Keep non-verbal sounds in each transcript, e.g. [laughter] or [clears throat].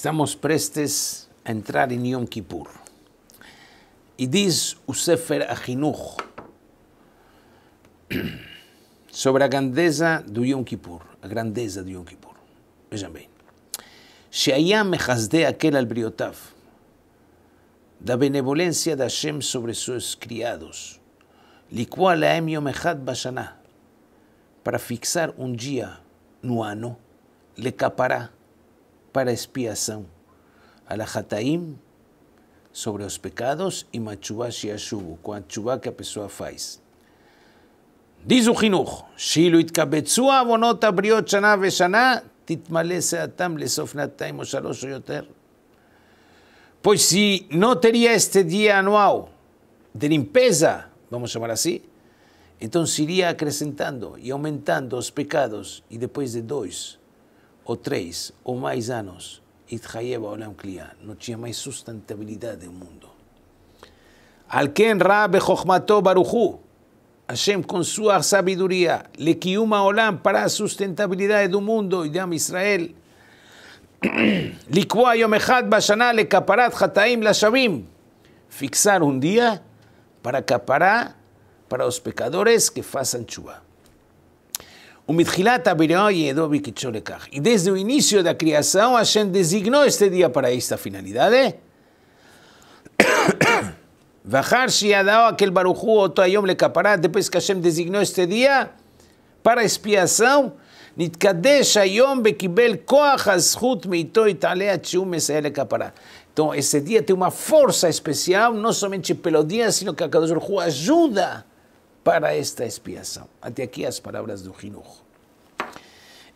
Estamos prestes a entrar en Yom Kippur. Y dice Usefer Sefer [clears throat] sobre la grandeza de Yom Kippur, a grandeza de Yom Kippur. Vejam bem. aquel al briotav, da benevolencia de Hashem sobre sus criados, licuá yom echad bashaná, para fixar un día no ano, le capará, para expiação. Alahataim, sobre os pecados, e Machuvá Shiashubu, com a Chuvá que a pessoa faz. Diz o Hinuch, Shilu itkabetsu avonot abriot shana veshana, titmale seatam lesofnataim o shalosh yoter. Pois se não teria este dia anual de limpeza, vamos chamar assim, então se iria acrescentando e aumentando os pecados, e depois de dois, o tres o más años, y trajeva o la no tiene más sustentabilidad del mundo. Al quien en Rabbe Jochmato Baruchu, Hashem con su sabiduría, le kiuma olam para sustentabilidad del mundo y de Israel, [clears throat] licua yom echad bashana le caparat hataim la shavim, fixar un día para caparar para los pecadores que fasan chuba. E desde o início da criação, Hashem designou este dia para esta finalidade. Depois que Hashem designou este dia para expiação, então, esse dia tem uma força especial, não somente pelo dia, sino que a Kadosh ajuda para esta expiação. Até aqui as palavras do Hinuch.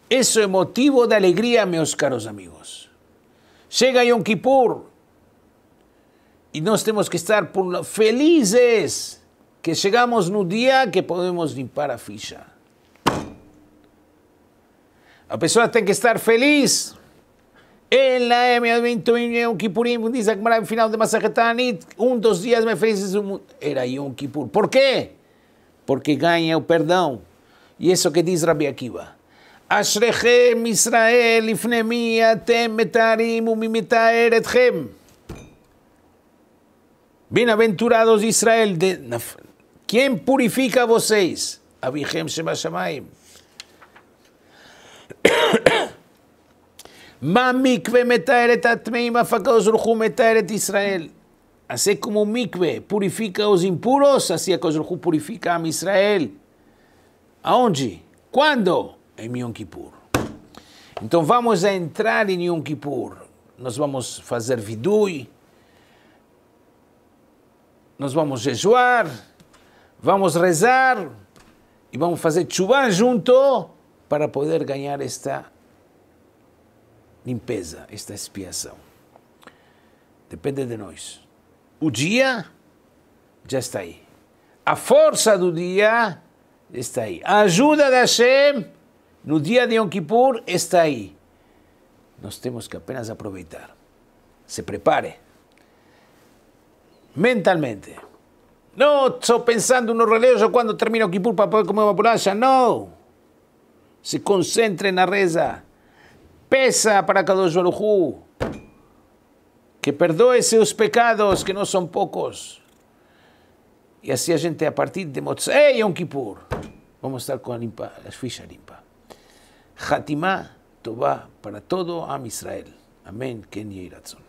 Eso es motivo de alegría, meus caros amigos. Llega Yom Kippur y nos tenemos que estar felices que llegamos en un día que podemos limpar a ficha. La persona tiene que estar feliz. En la M21 Yom Kippurim, dice Akmara al final de Masajetanit, Unos dos días me Era Yom Kippur. Por qué? Porque gana el perdón. Y eso que dice Rabi Akiva. אשריכם ישראל, לפני מי אתם מתארים ומי מתאר אתכם? בין אבנטורדוס ישראל, כן פוריפיקה ווסייס, אביכם שבשמיים. מה מקווה מתאר את הטמאים, הפקה וזרוחו מתאר את ישראל? עשה כמו מקווה, פוריפיקה אוזים פורוס, עשי הכל זרוחו פוריפיקה עם ישראל. האונג'י, קוונדו. em Yom Kippur. Então vamos entrar em Yom Kippur. Nós vamos fazer vidui, nós vamos jejuar, vamos rezar e vamos fazer chuva junto para poder ganhar esta limpeza, esta expiação. Depende de nós. O dia já está aí. A força do dia está aí. A ajuda da Hashem los día de Yom Kippur está ahí. Nos tenemos que apenas aprovechar. Se prepare. Mentalmente. No estoy pensando unos relevos o cuando termino Kippur para poder comer ya No. Se concentre en la reza. Pesa para cada Baruj Que perdoe sus pecados, que no son pocos. Y así a gente a partir de ¡Ey, Yom Kippur. Vamos a estar con la, ficha limpa. Hatimá Toba para todo Am Israel. Amén. Ken